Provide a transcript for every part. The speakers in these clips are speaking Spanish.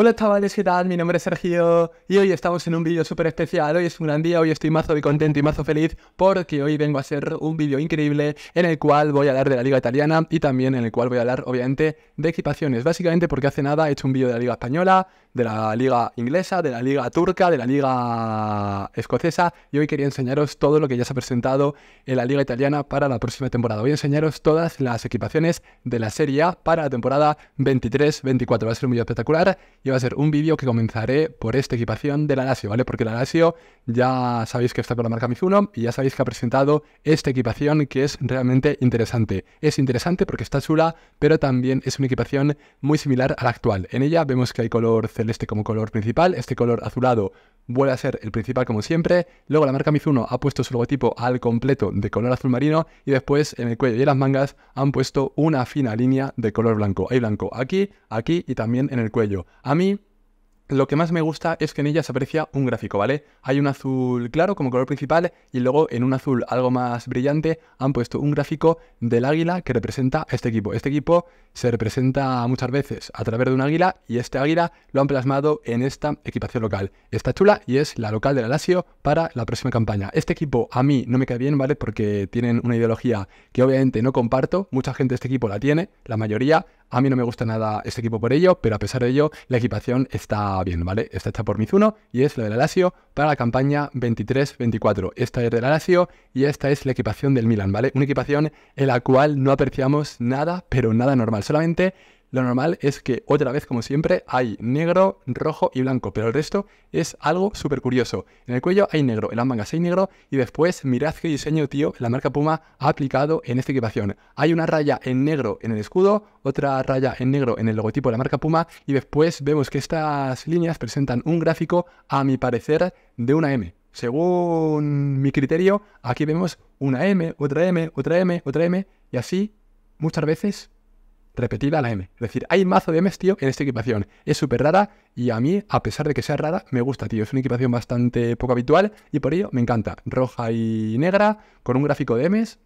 Hola chavales, ¿qué tal? Mi nombre es Sergio y hoy estamos en un vídeo súper especial. Hoy es un gran día, hoy estoy mazo y contento y mazo feliz porque hoy vengo a hacer un vídeo increíble en el cual voy a hablar de la liga italiana y también en el cual voy a hablar obviamente de equipaciones. Básicamente porque hace nada he hecho un vídeo de la liga española, de la liga inglesa, de la liga turca, de la liga escocesa y hoy quería enseñaros todo lo que ya se ha presentado en la liga italiana para la próxima temporada. Voy a enseñaros todas las equipaciones de la Serie A para la temporada 23-24. Va a ser un vídeo espectacular. Y y va a ser un vídeo que comenzaré por esta equipación de la Lazio, ¿vale? Porque la Lazio ya sabéis que está con la marca Mizuno y ya sabéis que ha presentado esta equipación que es realmente interesante. Es interesante porque está chula, pero también es una equipación muy similar a la actual. En ella vemos que hay color celeste como color principal, este color azulado vuelve a ser el principal como siempre, luego la marca Mizuno ha puesto su logotipo al completo de color azul marino y después en el cuello y en las mangas han puesto una fina línea de color blanco. Hay blanco aquí, aquí y también en el cuello. A mí lo que más me gusta es que en ella se aprecia un gráfico, ¿vale? Hay un azul claro como color principal y luego en un azul algo más brillante han puesto un gráfico del águila que representa a este equipo. Este equipo se representa muchas veces a través de un águila y este águila lo han plasmado en esta equipación local. Está chula y es la local del Lazio para la próxima campaña. Este equipo a mí no me cae bien, ¿vale? Porque tienen una ideología que obviamente no comparto. Mucha gente de este equipo la tiene, la mayoría, a mí no me gusta nada este equipo por ello, pero a pesar de ello, la equipación está bien, ¿vale? Esta está por Mizuno y es la del Alasio para la campaña 23-24. Esta es del Alasio y esta es la equipación del Milan, ¿vale? Una equipación en la cual no apreciamos nada, pero nada normal, solamente lo normal es que otra vez, como siempre, hay negro, rojo y blanco, pero el resto es algo súper curioso. En el cuello hay negro, en las mangas hay negro y después mirad qué diseño, tío, la marca Puma ha aplicado en esta equipación. Hay una raya en negro en el escudo, otra raya en negro en el logotipo de la marca Puma y después vemos que estas líneas presentan un gráfico, a mi parecer, de una M. Según mi criterio, aquí vemos una M, otra M, otra M, otra M y así muchas veces repetida la M. Es decir, hay mazo de M's, tío, en esta equipación. Es súper rara y a mí, a pesar de que sea rara, me gusta, tío. Es una equipación bastante poco habitual y por ello me encanta. Roja y negra, con un gráfico de M's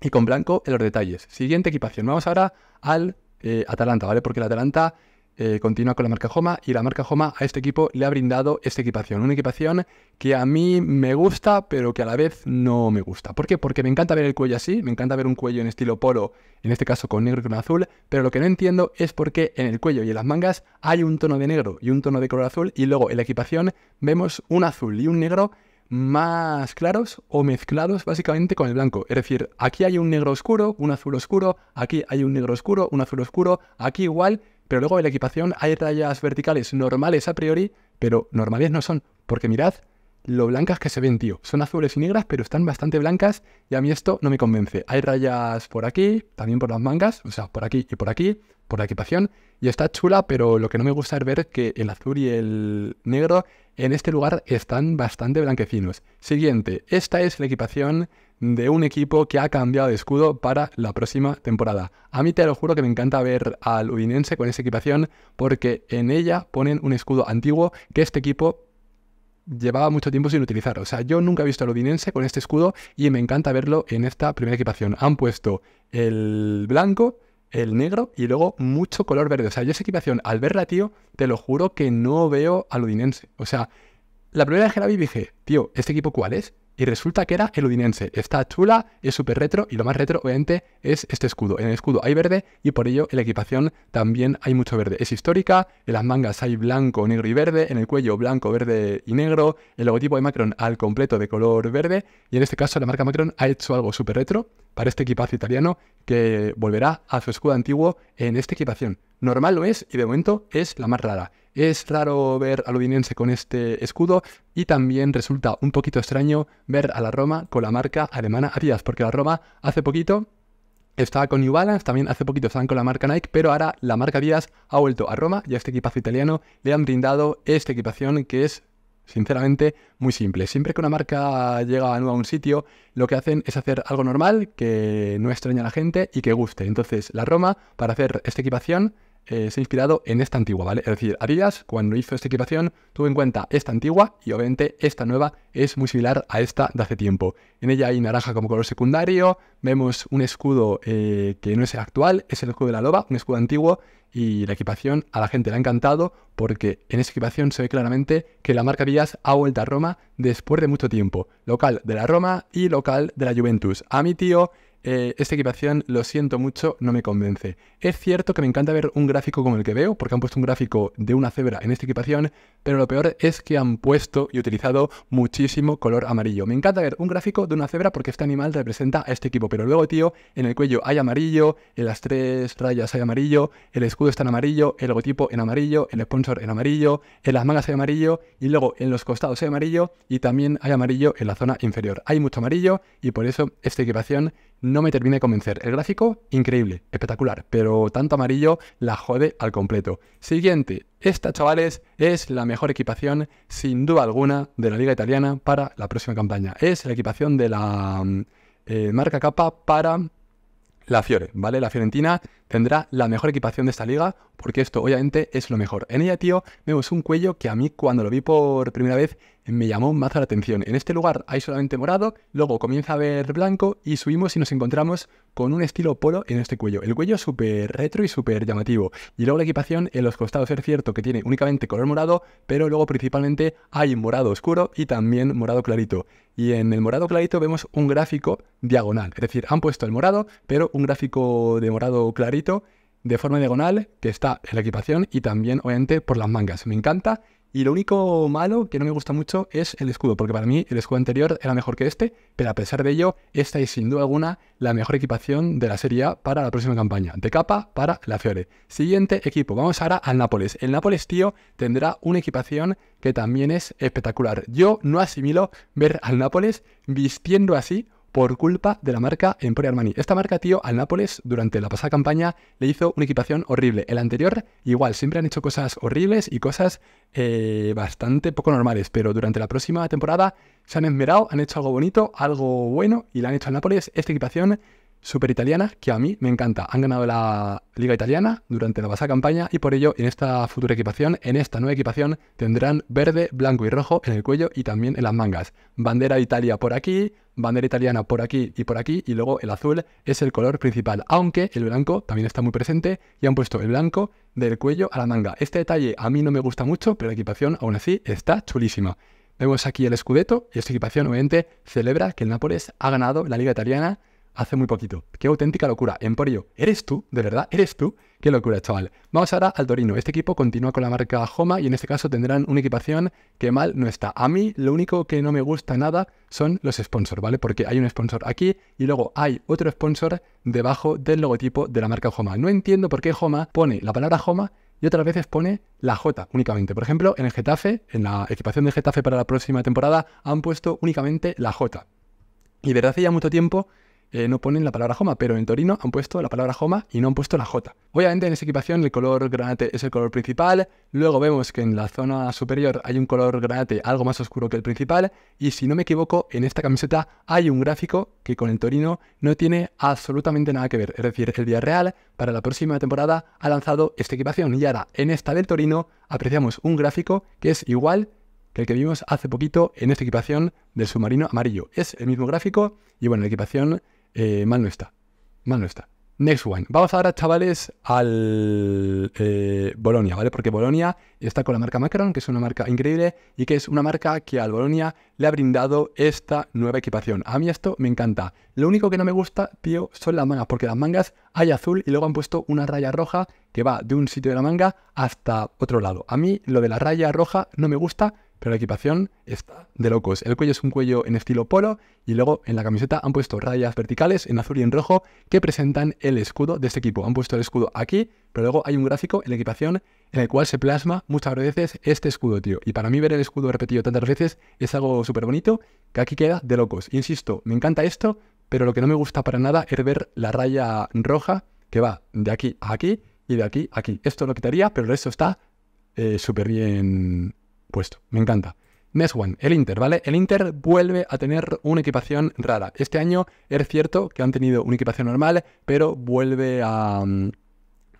y con blanco en los detalles. Siguiente equipación. Vamos ahora al eh, Atalanta, ¿vale? Porque el Atalanta eh, continúa con la marca Joma y la marca Joma a este equipo le ha brindado esta equipación. Una equipación que a mí me gusta, pero que a la vez no me gusta. ¿Por qué? Porque me encanta ver el cuello así, me encanta ver un cuello en estilo polo, en este caso con negro y con azul, pero lo que no entiendo es por qué en el cuello y en las mangas hay un tono de negro y un tono de color azul y luego en la equipación vemos un azul y un negro más claros o mezclados básicamente con el blanco. Es decir, aquí hay un negro oscuro, un azul oscuro, aquí hay un negro oscuro, un azul oscuro, aquí igual, pero luego en la equipación hay rayas verticales normales a priori, pero normales no son. Porque mirad lo blancas que se ven, tío. Son azules y negras, pero están bastante blancas y a mí esto no me convence. Hay rayas por aquí, también por las mangas, o sea, por aquí y por aquí, por la equipación, y está chula, pero lo que no me gusta es ver que el azul y el negro en este lugar están bastante blanquecinos. Siguiente, esta es la equipación de un equipo que ha cambiado de escudo para la próxima temporada. A mí te lo juro que me encanta ver al Udinense con esa equipación porque en ella ponen un escudo antiguo que este equipo llevaba mucho tiempo sin utilizar. O sea, yo nunca he visto al Udinense con este escudo y me encanta verlo en esta primera equipación. Han puesto el blanco, el negro y luego mucho color verde. O sea, yo esa equipación, al verla, tío, te lo juro que no veo al Udinense. O sea, la primera vez que la vi dije, tío, ¿este equipo cuál es? y resulta que era el Udinense. Está chula, es súper retro y lo más retro obviamente es este escudo. En el escudo hay verde y por ello en la equipación también hay mucho verde. Es histórica, en las mangas hay blanco, negro y verde, en el cuello blanco, verde y negro, el logotipo de Macron al completo de color verde y en este caso la marca Macron ha hecho algo súper retro para este equipazo italiano que volverá a su escudo antiguo en esta equipación. Normal lo es y de momento es la más rara. Es raro ver al Ludinense con este escudo y también resulta un poquito extraño ver a la Roma con la marca alemana Adidas, porque la Roma hace poquito estaba con New Balance, también hace poquito estaban con la marca Nike, pero ahora la marca Adidas ha vuelto a Roma y a este equipazo italiano le han brindado esta equipación que es sinceramente muy simple. Siempre que una marca llega a un sitio, lo que hacen es hacer algo normal, que no extraña a la gente y que guste. Entonces, la Roma, para hacer esta equipación, eh, se ha inspirado en esta antigua, ¿vale? Es decir, Adidas, cuando hizo esta equipación, tuvo en cuenta esta antigua y obviamente esta nueva es muy similar a esta de hace tiempo. En ella hay naranja como color secundario, vemos un escudo eh, que no es el actual, es el escudo de la loba, un escudo antiguo, y la equipación a la gente le ha encantado porque en esa equipación se ve claramente que la marca Adidas ha vuelto a Roma después de mucho tiempo. Local de la Roma y local de la Juventus. A mi tío eh, esta equipación, lo siento mucho, no me convence. Es cierto que me encanta ver un gráfico como el que veo, porque han puesto un gráfico de una cebra en esta equipación, pero lo peor es que han puesto y utilizado muchísimo color amarillo. Me encanta ver un gráfico de una cebra porque este animal representa a este equipo, pero luego, tío, en el cuello hay amarillo, en las tres rayas hay amarillo, el escudo está en amarillo, el logotipo en amarillo, el sponsor en amarillo, en las mangas hay amarillo y luego en los costados hay amarillo y también hay amarillo en la zona inferior. Hay mucho amarillo y por eso esta equipación no me termina de convencer. El gráfico, increíble, espectacular, pero tanto amarillo la jode al completo. Siguiente, esta chavales es la mejor equipación sin duda alguna de la liga italiana para la próxima campaña. Es la equipación de la mm, eh, marca capa para la Fiore, ¿vale? La Fiorentina tendrá la mejor equipación de esta liga, porque esto obviamente es lo mejor. En ella, tío, vemos un cuello que a mí cuando lo vi por primera vez me llamó más la atención. En este lugar hay solamente morado, luego comienza a ver blanco y subimos y nos encontramos con un estilo polo en este cuello. El cuello es súper retro y súper llamativo. Y luego la equipación en los costados es cierto que tiene únicamente color morado, pero luego principalmente hay morado oscuro y también morado clarito. Y en el morado clarito vemos un gráfico diagonal, es decir, han puesto el morado, pero un gráfico de morado clarito de forma diagonal que está en la equipación y también obviamente por las mangas. Me encanta y lo único malo que no me gusta mucho es el escudo, porque para mí el escudo anterior era mejor que este, pero a pesar de ello, esta es sin duda alguna la mejor equipación de la Serie A para la próxima campaña. De capa para la Fiore. Siguiente equipo, vamos ahora al Nápoles. El Nápoles, tío, tendrá una equipación que también es espectacular. Yo no asimilo ver al Nápoles vistiendo así por culpa de la marca Emporio Armani. Esta marca, tío, al Nápoles durante la pasada campaña le hizo una equipación horrible. El anterior, igual, siempre han hecho cosas horribles y cosas eh, bastante poco normales, pero durante la próxima temporada se han esmerado, han hecho algo bonito, algo bueno y le han hecho al Nápoles esta equipación super italiana que a mí me encanta. Han ganado la Liga Italiana durante la pasada campaña y por ello en esta futura equipación, en esta nueva equipación, tendrán verde, blanco y rojo en el cuello y también en las mangas. Bandera Italia por aquí, bandera italiana por aquí y por aquí y luego el azul es el color principal, aunque el blanco también está muy presente y han puesto el blanco del cuello a la manga. Este detalle a mí no me gusta mucho, pero la equipación aún así está chulísima. Vemos aquí el escudeto y esta equipación obviamente celebra que el Nápoles ha ganado la Liga Italiana hace muy poquito. ¡Qué auténtica locura! Emporio, ¿eres tú? ¿De verdad? ¿Eres tú? ¡Qué locura, chaval! Vamos ahora al Torino. Este equipo continúa con la marca Homa y en este caso tendrán una equipación que mal no está. A mí lo único que no me gusta nada son los sponsors, ¿vale? Porque hay un sponsor aquí y luego hay otro sponsor debajo del logotipo de la marca Homa. No entiendo por qué Homa pone la palabra Homa y otras veces pone la J únicamente. Por ejemplo, en el Getafe, en la equipación de Getafe para la próxima temporada, han puesto únicamente la J. Y desde hace ya mucho tiempo eh, no ponen la palabra Joma, pero en Torino han puesto la palabra Joma y no han puesto la J. Obviamente en esta equipación el color granate es el color principal, luego vemos que en la zona superior hay un color granate algo más oscuro que el principal y si no me equivoco en esta camiseta hay un gráfico que con el Torino no tiene absolutamente nada que ver, es decir, el real para la próxima temporada ha lanzado esta equipación y ahora en esta del Torino apreciamos un gráfico que es igual que el que vimos hace poquito en esta equipación del submarino amarillo. Es el mismo gráfico y bueno, la equipación eh, mal no está. Mal no está. Next one. Vamos ahora, chavales, al eh, Bolonia, ¿vale? Porque Bolonia está con la marca Macron, que es una marca increíble y que es una marca que al Bolonia le ha brindado esta nueva equipación. A mí esto me encanta. Lo único que no me gusta, tío, son las mangas, porque las mangas hay azul y luego han puesto una raya roja que va de un sitio de la manga hasta otro lado. A mí lo de la raya roja no me gusta, pero la equipación está de locos. El cuello es un cuello en estilo polo y luego en la camiseta han puesto rayas verticales en azul y en rojo que presentan el escudo de este equipo. Han puesto el escudo aquí, pero luego hay un gráfico en la equipación en el cual se plasma muchas veces este escudo, tío. Y para mí ver el escudo repetido tantas veces es algo súper bonito que aquí queda de locos. Insisto, me encanta esto, pero lo que no me gusta para nada es ver la raya roja que va de aquí a aquí y de aquí a aquí. Esto lo quitaría, pero el resto está eh, súper bien puesto. Me encanta. Next one, el Inter, ¿vale? El Inter vuelve a tener una equipación rara. Este año es cierto que han tenido una equipación normal, pero vuelve a, mm,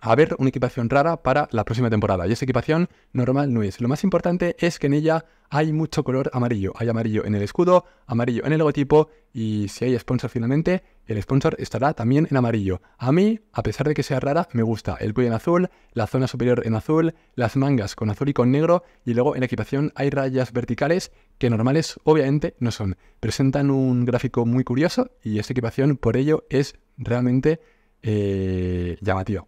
a ver una equipación rara para la próxima temporada. Y esa equipación normal no es. Lo más importante es que en ella hay mucho color amarillo. Hay amarillo en el escudo, amarillo en el logotipo y si hay sponsor finalmente, el sponsor estará también en amarillo. A mí, a pesar de que sea rara, me gusta. El cuello en azul, la zona superior en azul, las mangas con azul y con negro y luego en la equipación hay rayas verticales que normales obviamente no son. Presentan un gráfico muy curioso y esta equipación por ello es realmente eh,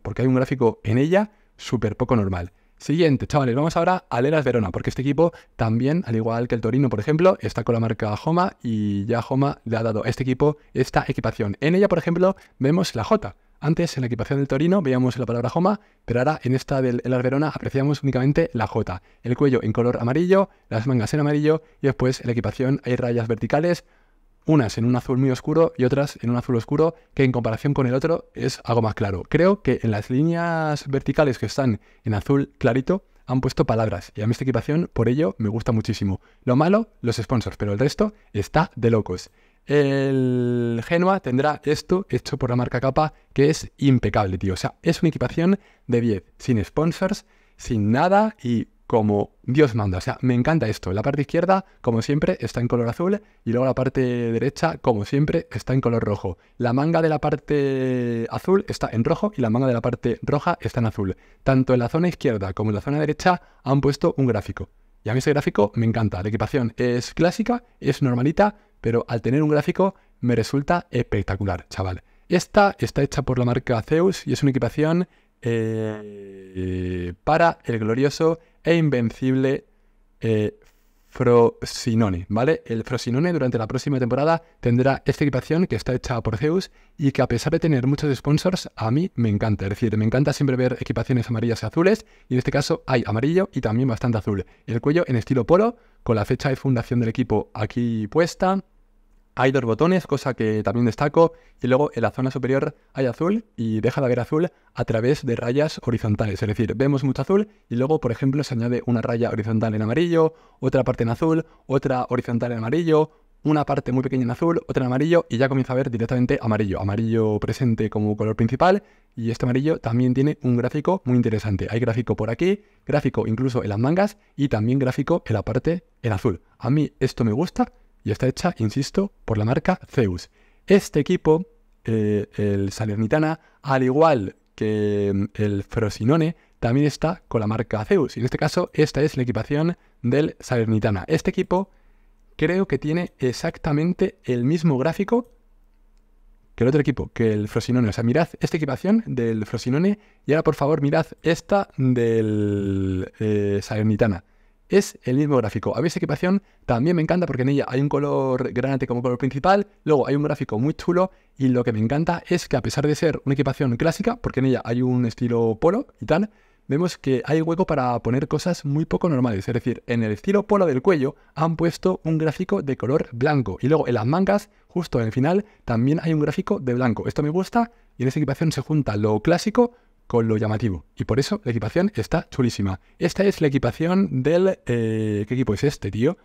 porque hay un gráfico en ella súper poco normal. Siguiente, chavales, vamos ahora al Leras Verona, porque este equipo también, al igual que el Torino, por ejemplo, está con la marca Homa y ya Homa le ha dado a este equipo esta equipación. En ella, por ejemplo, vemos la J. Antes en la equipación del Torino veíamos la palabra Homa, pero ahora en esta del Elas Verona apreciamos únicamente la J. El cuello en color amarillo, las mangas en amarillo y después en la equipación hay rayas verticales unas en un azul muy oscuro y otras en un azul oscuro que en comparación con el otro es algo más claro. Creo que en las líneas verticales que están en azul clarito han puesto palabras y a mí esta equipación por ello me gusta muchísimo. Lo malo, los sponsors, pero el resto está de locos. El Genua tendrá esto hecho por la marca Capa que es impecable, tío. O sea, es una equipación de 10, sin sponsors, sin nada y como Dios manda. O sea, me encanta esto. La parte izquierda, como siempre, está en color azul y luego la parte derecha, como siempre, está en color rojo. La manga de la parte azul está en rojo y la manga de la parte roja está en azul. Tanto en la zona izquierda como en la zona derecha han puesto un gráfico. Y a mí ese gráfico me encanta. La equipación es clásica, es normalita, pero al tener un gráfico me resulta espectacular, chaval. Esta está hecha por la marca Zeus y es una equipación eh, para el glorioso e invencible eh, Frosinone, ¿vale? El Frosinone durante la próxima temporada tendrá esta equipación que está hecha por Zeus y que a pesar de tener muchos sponsors, a mí me encanta. Es decir, me encanta siempre ver equipaciones amarillas y azules y en este caso hay amarillo y también bastante azul. El cuello en estilo polo, con la fecha de fundación del equipo aquí puesta, hay dos botones, cosa que también destaco, y luego en la zona superior hay azul y deja de haber azul a través de rayas horizontales, es decir, vemos mucho azul y luego, por ejemplo, se añade una raya horizontal en amarillo, otra parte en azul, otra horizontal en amarillo, una parte muy pequeña en azul, otra en amarillo y ya comienza a ver directamente amarillo, amarillo presente como color principal y este amarillo también tiene un gráfico muy interesante. Hay gráfico por aquí, gráfico incluso en las mangas y también gráfico en la parte en azul. A mí esto me gusta y está hecha, insisto, por la marca Zeus. Este equipo, eh, el Salernitana, al igual que mm, el Frosinone, también está con la marca Zeus. Y en este caso, esta es la equipación del Salernitana. Este equipo creo que tiene exactamente el mismo gráfico que el otro equipo, que el Frosinone. O sea, mirad esta equipación del Frosinone y ahora por favor mirad esta del eh, Salernitana es el mismo gráfico. A veces equipación también me encanta porque en ella hay un color granate como color principal, luego hay un gráfico muy chulo y lo que me encanta es que a pesar de ser una equipación clásica, porque en ella hay un estilo polo y tal, vemos que hay hueco para poner cosas muy poco normales. Es decir, en el estilo polo del cuello han puesto un gráfico de color blanco. Y luego en las mangas, justo en el final, también hay un gráfico de blanco. Esto me gusta y en esa equipación se junta lo clásico con lo llamativo. Y por eso la equipación está chulísima. Esta es la equipación del... Eh, ¿Qué equipo es este, tío?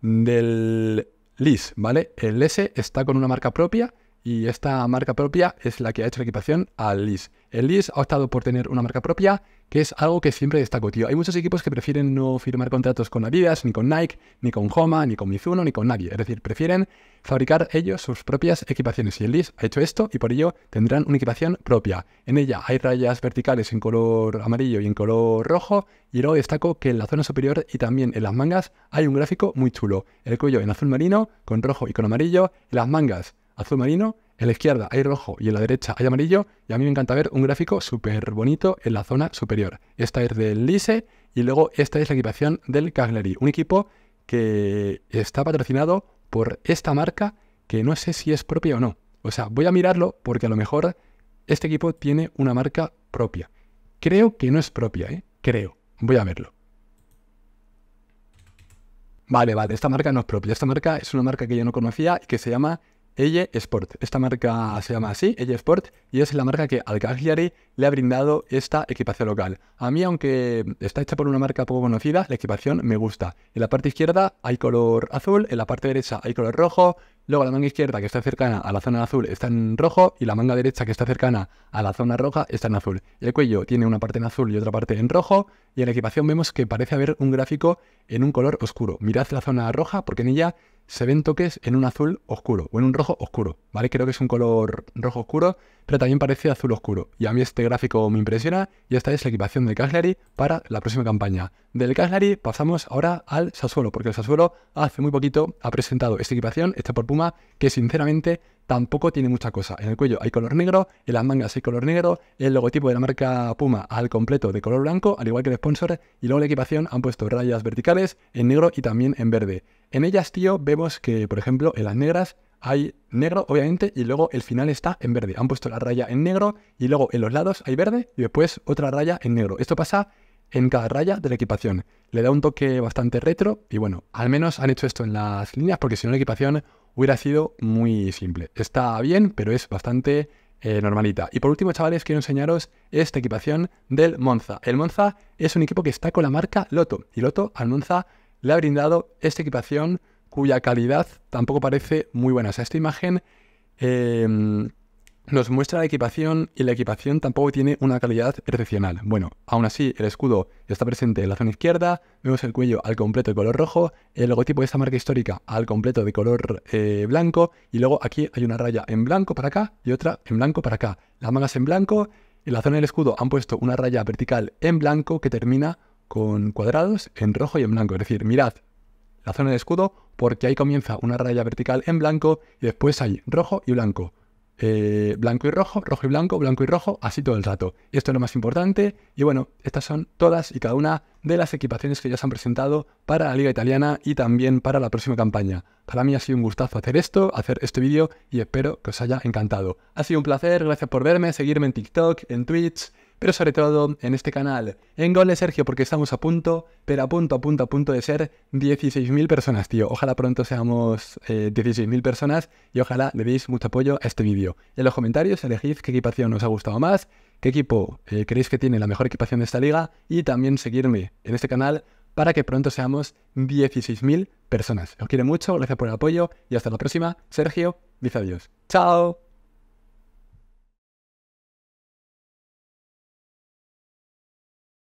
Del LIS, ¿vale? El S está con una marca propia y esta marca propia es la que ha hecho la equipación al LIS. El LIS ha optado por tener una marca propia, que es algo que siempre destaco, tío. Hay muchos equipos que prefieren no firmar contratos con Adidas, ni con Nike, ni con Homa, ni con Mizuno, ni con nadie. Es decir, prefieren fabricar ellos sus propias equipaciones. Y el LIS ha hecho esto y por ello tendrán una equipación propia. En ella hay rayas verticales en color amarillo y en color rojo. Y luego destaco que en la zona superior y también en las mangas hay un gráfico muy chulo. El cuello en azul marino, con rojo y con amarillo. y las mangas azul marino, en la izquierda hay rojo y en la derecha hay amarillo. Y a mí me encanta ver un gráfico súper bonito en la zona superior. Esta es del Lise y luego esta es la equipación del Cagliari, un equipo que está patrocinado por esta marca que no sé si es propia o no. O sea, voy a mirarlo porque a lo mejor este equipo tiene una marca propia. Creo que no es propia, ¿eh? Creo. Voy a verlo. Vale, vale, esta marca no es propia. Esta marca es una marca que yo no conocía y que se llama Elle Sport. Esta marca se llama así, Elle Sport, y es la marca que al Cagliari le ha brindado esta equipación local. A mí, aunque está hecha por una marca poco conocida, la equipación me gusta. En la parte izquierda hay color azul, en la parte derecha hay color rojo, luego la manga izquierda que está cercana a la zona azul está en rojo y la manga derecha que está cercana a la zona roja está en azul. El cuello tiene una parte en azul y otra parte en rojo, y en la equipación vemos que parece haber un gráfico en un color oscuro. Mirad la zona roja porque en ella se ven toques en un azul oscuro o en un rojo oscuro, ¿vale? Creo que es un color rojo oscuro, pero también parece azul oscuro. Y a mí este gráfico me impresiona y esta es la equipación del Cagliari para la próxima campaña. Del Cagliari pasamos ahora al Sassuolo, porque el Sassuolo hace muy poquito ha presentado esta equipación, esta por Puma, que sinceramente tampoco tiene mucha cosa. En el cuello hay color negro, en las mangas hay color negro, el logotipo de la marca Puma al completo de color blanco, al igual que el sponsor, y luego la equipación han puesto rayas verticales en negro y también en verde. En ellas, tío, vemos que, por ejemplo, en las negras hay negro, obviamente, y luego el final está en verde. Han puesto la raya en negro y luego en los lados hay verde y después otra raya en negro. Esto pasa en cada raya de la equipación. Le da un toque bastante retro y bueno, al menos han hecho esto en las líneas porque si no la equipación hubiera sido muy simple. Está bien, pero es bastante eh, normalita. Y por último, chavales, quiero enseñaros esta equipación del Monza. El Monza es un equipo que está con la marca Loto. Y Loto al Monza le ha brindado esta equipación cuya calidad tampoco parece muy buena. O sea, esta imagen... Em, nos muestra la equipación y la equipación tampoco tiene una calidad excepcional. Bueno, aún así el escudo está presente en la zona izquierda, vemos el cuello al completo de color rojo, el logotipo de esta marca histórica al completo de color eh, blanco y luego aquí hay una raya en blanco para acá y otra en blanco para acá. Las mangas en blanco, y la zona del escudo han puesto una raya vertical en blanco que termina con cuadrados en rojo y en blanco. Es decir, mirad la zona del escudo porque ahí comienza una raya vertical en blanco y después hay rojo y blanco. Eh, blanco y rojo, rojo y blanco, blanco y rojo, así todo el rato. Y esto es lo más importante. Y bueno, estas son todas y cada una de las equipaciones que ya se han presentado para la Liga Italiana y también para la próxima campaña. Para mí ha sido un gustazo hacer esto, hacer este vídeo y espero que os haya encantado. Ha sido un placer, gracias por verme, seguirme en TikTok, en Twitch, pero sobre todo en este canal. En goles, Sergio, porque estamos a punto, pero a punto, a punto, a punto de ser 16.000 personas, tío. Ojalá pronto seamos 16.000 eh, personas y ojalá le deis mucho apoyo a este vídeo. En los comentarios elegid qué equipación os ha gustado más, qué equipo eh, creéis que tiene la mejor equipación de esta liga y también seguirme en este canal para que pronto seamos 16.000 personas. Os quiero mucho, gracias por el apoyo y hasta la próxima. Sergio, dice adiós. ¡Chao!